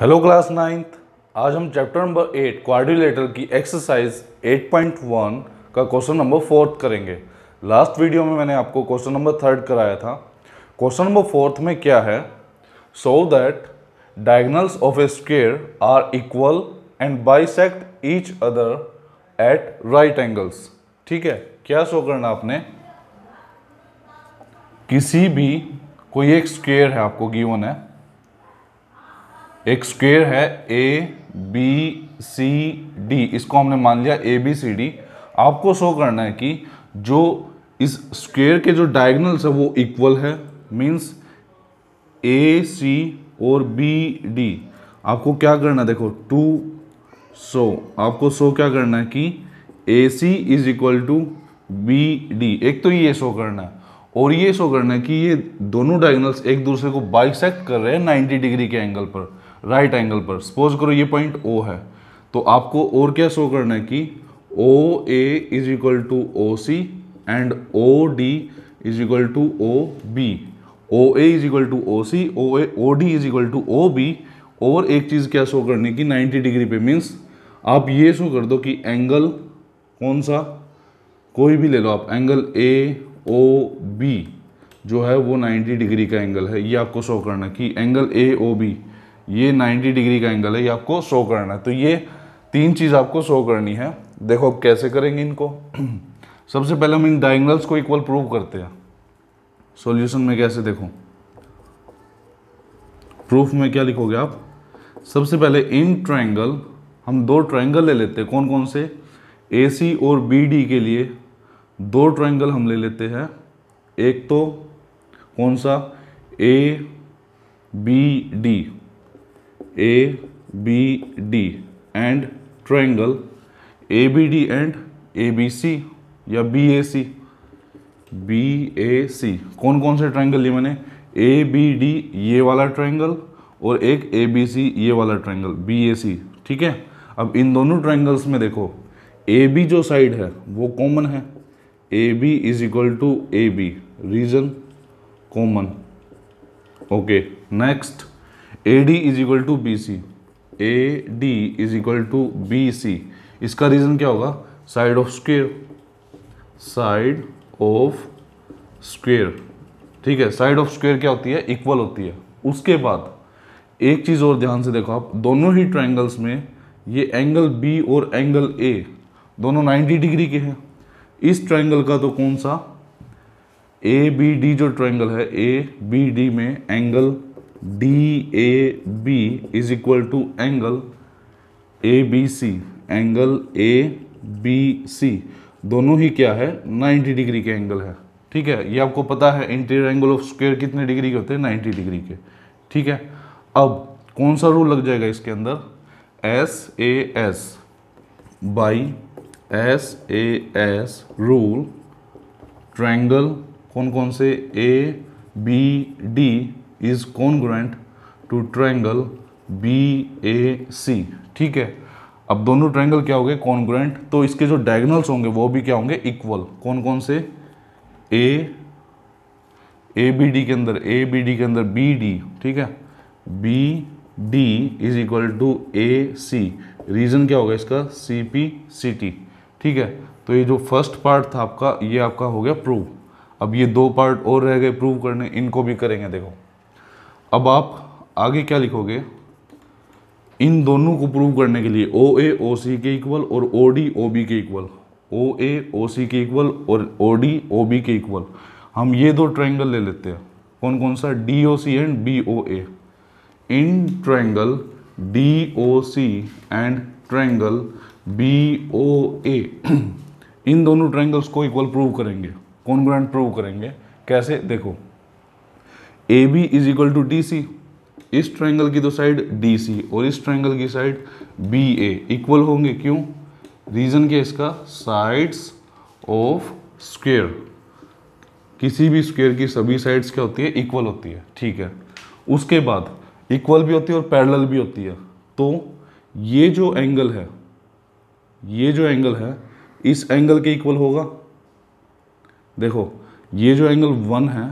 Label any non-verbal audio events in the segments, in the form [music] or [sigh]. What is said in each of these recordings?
hello class ninth आज हम chapter number eight क्वारिलेटर की एक्सरसाइज 8.1 का क्वेश्चन नंबर फोर्थ करेंगे लास्ट वीडियो में मैंने आपको क्वेश्चन नंबर थर्ड कराया था क्वेश्चन नंबर फोर्थ में क्या है so that diagonals of a square are equal and bisect each other at right angles ठीक है क्या शो करना आपने किसी भी कोई एक स्केयर है आपको गिवन है एक स्क्वेयर है ए बी सी डी इसको हमने मान लिया ए बी सी डी आपको शो करना है कि जो इस स्क्वेयर के जो डायगनल्स है वो इक्वल है मीन्स ए सी और बी डी आपको क्या करना है देखो टू सो आपको सो क्या करना है कि A C is equal to B D एक तो ये शो करना है और ये शो करना है कि ये दोनों डायगनल्स एक दूसरे को बाइसेक्ट कर रहे हैं 90 डिग्री के एंगल पर राइट एंगल पर सपोज करो ये पॉइंट ओ है तो आपको और क्या शो करना है कि O A is equal to O C and O D is equal to O B O A is equal to O C O A O D is equal to O B और एक चीज़ क्या show करने की 90 degree पे means आप ये show कर दो कि एंगल कौन सा कोई भी ले लो आप एंगल ए ओ बी जो है वो 90 डिग्री का एंगल है ये आपको शो करना कि एंगल ए ओ बी ये 90 डिग्री का एंगल है ये आपको शो करना है तो ये तीन चीज़ आपको शो करनी है देखो अब कैसे करेंगे इनको [clears throat] सबसे पहले हम इन डाइंगल्स को इक्वल प्रूव करते हैं सॉल्यूशन में कैसे देखो प्रूफ में क्या लिखोगे आप सबसे पहले इन ट्राइंगल हम दो ट्राइंगल ले लेते हैं कौन कौन से ए और बी के लिए दो ट्राइंगल हम ले लेते हैं एक तो कौन सा A B D A B D and triangle A B D and A B C या B A C B A सी कौन कौन से ट्रायंगल लिए मैंने ए बी डी ये वाला ट्रायंगल और एक ए बी सी ये वाला ट्रायंगल बी ए सी ठीक है अब इन दोनों ट्रायंगल्स में देखो ए बी जो साइड है वो कॉमन है A B is equal to A B reason common okay next A D is equal to B C A D is equal to B C इसका रीज़न क्या होगा side of square side of square ठीक है side of square क्या होती है equal होती है उसके बाद एक चीज़ और ध्यान से देखो आप दोनों ही ट्राइंगल्स में ये एंगल बी और एंगल ए दोनों 90 डिग्री के हैं इस ट्राइंगल का तो कौन सा ए बी डी जो ट्राइंगल है ए बी डी में angle D A B is equal to angle A B C angle A B C दोनों ही क्या है 90 डिग्री के एंगल है ठीक है ये आपको पता है इंटीरियर एंगल ऑफ स्क्वेयर कितने डिग्री के होते हैं 90 डिग्री के ठीक है अब कौन सा रूल लग जाएगा इसके अंदर S A S by S A S rule triangle कौन कौन से A B D is congruent to triangle B A C ठीक है अब दोनों ट्राइंगल क्या हो गए कॉन्ग्रेंट तो इसके जो डायगनल्स होंगे वो भी क्या होंगे इक्वल कौन कौन से ए ए बी डी के अंदर ए बी डी के अंदर बी डी ठीक है B D is equal to A C reason क्या होगा इसका सी पी सी टी ठीक है तो ये जो फर्स्ट पार्ट था आपका ये आपका हो गया प्रूव अब ये दो पार्ट और रह गए प्रूव करने इनको भी करेंगे देखो अब आप आगे क्या लिखोगे इन दोनों को प्रूव करने के लिए ओ ए ओ सी के इक्वल और ओ डी ओ बी के equal O A O C के इक्वल और ओ डी ओ बी के इक्वल हम ये दो ट्रायंगल ले लेते हैं कौन कौन सा D O C and B O A in triangle D O C and triangle B O A इन दोनों ट्रायंगल्स को इक्वल प्रूव करेंगे कौन कॉन्ग्रेंट प्रूव करेंगे कैसे देखो A B is equal to D C इस ट्रायंगल की दो साइड डी सी और इस ट्रायंगल की साइड बी ए इक्वल होंगे क्यों रीज़न क्या इसका साइड्स ऑफ स्क्वेयर किसी भी स्क्वेयर की सभी साइड्स क्या होती है इक्वल होती है ठीक है उसके बाद इक्वल भी होती है और पैरेलल भी होती है तो ये जो एंगल है ये जो एंगल है इस एंगल के इक्वल होगा देखो ये जो एंगल वन है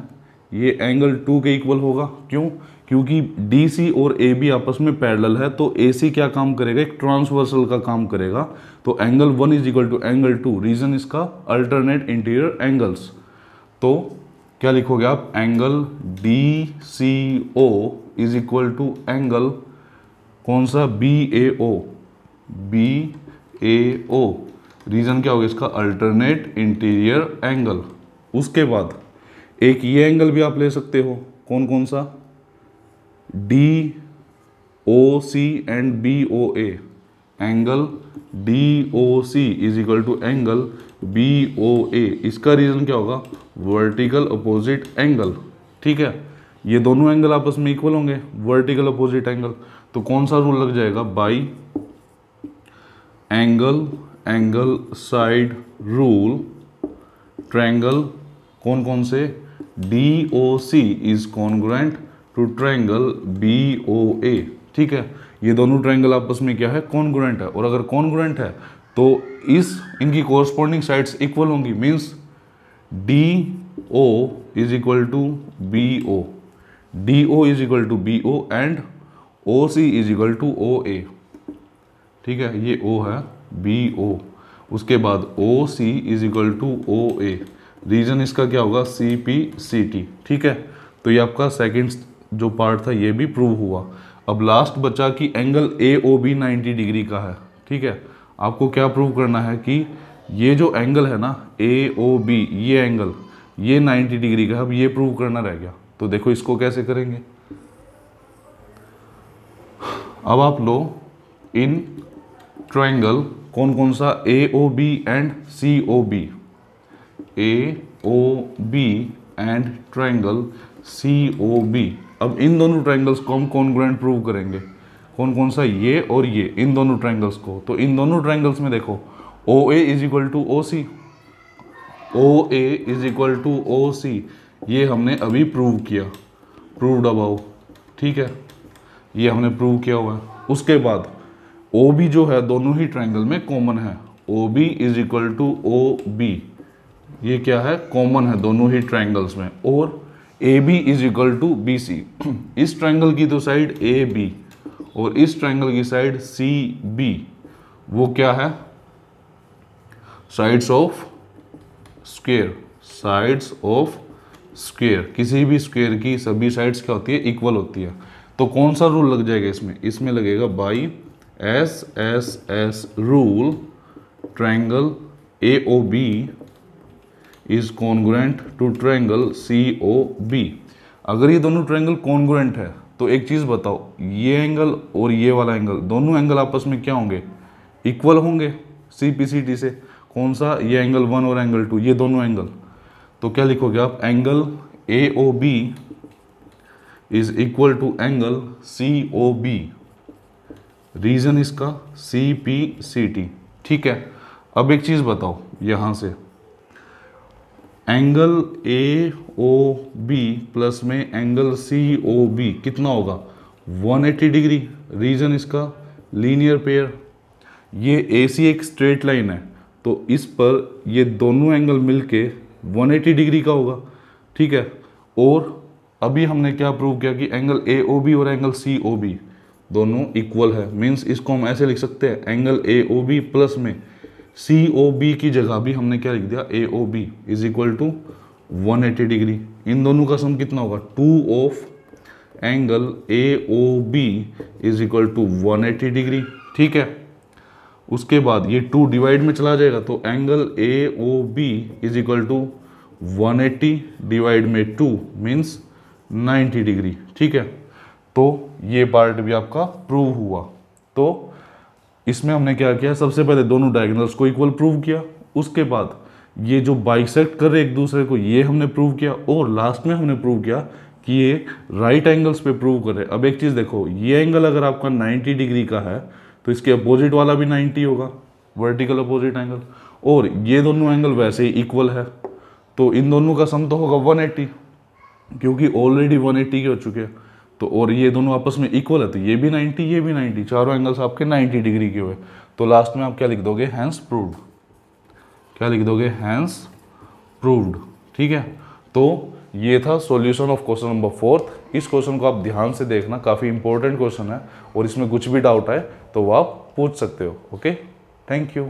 ये एंगल टू के इक्वल होगा क्यों क्योंकि डी सी और ए बी आपस में पैरल है तो ए सी क्या काम करेगा एक ट्रांसवर्सल का काम करेगा तो angle one is equal to angle two reason इसका अल्टरनेट इंटीरियर एंगल्स तो क्या लिखोगे आप angle D C O is equal to angle कौन सा B A O B A O reason क्या होगा इसका अल्टरनेट इंटीरियर एंगल उसके बाद एक ये एंगल भी आप ले सकते हो कौन कौन सा D O C and B O A angle D O C is equal to angle B O A इसका रीज़न क्या होगा वर्टिकल अपोजिट एंगल ठीक है ये दोनों एंगल आपस में इक्वल होंगे वर्टिकल अपोजिट एंगल तो कौन सा रूल लग जाएगा by angle angle side rule triangle कौन कौन से D O C is congruent to triangle B O A ठीक है ये दोनों ट्राइंगल आपस में क्या है कॉन्ग्रेंट है और अगर कॉन्ग्रेंट है तो इस इनकी कॉरस्पॉन्डिंग साइड्स इक्वल होंगी means D O is equal to B O D O is equal to B O and O C is equal to O A ठीक है ये ओ है बी ओ उसके बाद O C is equal to O A reason इसका क्या होगा C P C T ठीक है तो ये आपका सेकंड जो पार्ट था ये भी प्रूव हुआ अब लास्ट बचा कि angle A O B ninety degree का है ठीक है आपको क्या प्रूव करना है कि ये जो एंगल है ना ए ओ बी ये एंगल ये 90 डिग्री का अब ये प्रूव करना रह गया तो देखो इसको कैसे करेंगे अब आप लो इन ट्रायंगल कौन कौन सा A O B and C O B A O B and triangle C O B अब इन दोनों ट्राइंगल्स को हम कौन ग्रैंड प्रूव करेंगे कौन कौन सा ये और ये इन दोनों ट्राइंगल्स को तो इन दोनों ट्राइंगल्स में देखो O A is equal to O C O A is equal to O C ये हमने अभी प्रूव किया प्रूवड अबाउ ठीक है ये हमने प्रूव किया हुआ है उसके बाद ओ बी जो है दोनों ही ट्राइंगल में कॉमन है O B is equal to O B ये क्या है कॉमन है दोनों ही ट्राइंगल्स में और A B is equal to B C इस ट्राइंगल की तो साइड ए बी और इस ट्राइंगल की साइड सी बी वो क्या है sides of square sides of square किसी भी स्क्वेयर की सभी साइड्स क्या होती है इक्वल होती है तो कौन सा रूल लग जाएगा इसमें इसमें लगेगा by S S S rule triangle A O B is congruent to triangle C O B अगर ये दोनों ट्रैंगल कॉन्ग्रेंट है तो एक चीज़ बताओ ये एंगल और ये वाला एंगल दोनों एंगल आपस में क्या होंगे इक्वल होंगे सी पी सी टी से कौन सा ये एंगल वन और एंगल टू ये दोनों एंगल तो क्या लिखोगे आप angle A O B is equal to angle C O B reason इसका सी पी सी टी ठीक है अब एक चीज़ बताओ यहां से angle A O B plus में एंगल सी ओ बी कितना होगा 180 डिग्री रीजन इसका लीनियर पेयर ये ए सी एक स्ट्रेट लाइन है तो इस पर ये दोनों एंगल मिलके 180 डिग्री का होगा ठीक है और अभी हमने क्या प्रूव किया कि एंगल ए ओ बी और एंगल सी ओ बी दोनों इक्वल है मीन्स इसको हम ऐसे लिख सकते हैं angle A O B plus में सी ओ बी की जगह भी हमने क्या लिख दिया A O B is equal to one eighty degree इन दोनों का सम कितना होगा two of angle A O B is equal to one eighty degree ठीक है उसके बाद ये टू डिवाइड में चला जाएगा तो angle A O B is equal to one eighty divide में टू मीन्स नाइन्टी डिग्री ठीक है तो ये पार्ट भी आपका प्रूव हुआ तो इसमें हमने क्या किया सबसे पहले दोनों डायगनल्स को इक्वल प्रूव किया उसके बाद ये जो बाइसेक्ट कर रहे एक दूसरे को ये हमने प्रूव किया और लास्ट में हमने प्रूव किया कि ये राइट एंगल्स पे प्रूव करे अब एक चीज़ देखो ये एंगल अगर आपका 90 डिग्री का है तो इसके अपोजिट वाला भी 90 होगा वर्टिकल अपोजिट एंगल और ये दोनों एंगल वैसे ही इक्वल है तो इन दोनों का सम तो होगा 180 क्योंकि ऑलरेडी 180 के हो चुके हैं तो और ये दोनों आपस में इक्वल है तो ये भी 90 ये भी 90 चारों एंगल्स आपके 90 डिग्री के हुए तो लास्ट में आप क्या लिख दोगे हैंस प्रूव्ड क्या लिख दोगे हैंस प्रूव्ड ठीक है तो ये था solution of question number fourth इस क्वेश्चन को आप ध्यान से देखना काफ़ी इंपॉर्टेंट क्वेश्चन है और इसमें कुछ भी डाउट आए तो वो आप पूछ सकते हो ओके थैंक यू